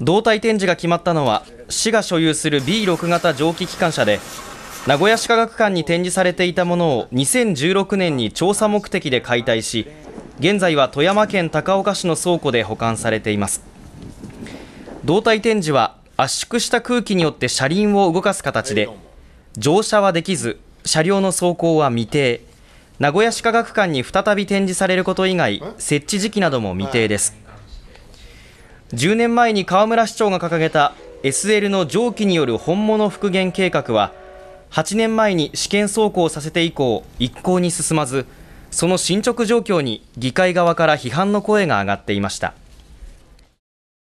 胴体展示が決まったのは市が所有する B6 型蒸気機関車で名古屋市科学館に展示されていたものを2016年に調査目的で解体し現在は富山県高岡市の倉庫で保管されています胴体展示は圧縮した空気によって車輪を動かす形で乗車はできず車両の走行は未定名古屋市科学館に再び展示されること以外設置時期なども未定です10年前に河村市長が掲げた SL の蒸気による本物復元計画は8年前に試験走行させて以降一向に進まずその進捗状況に議会側から批判の声が上がっていました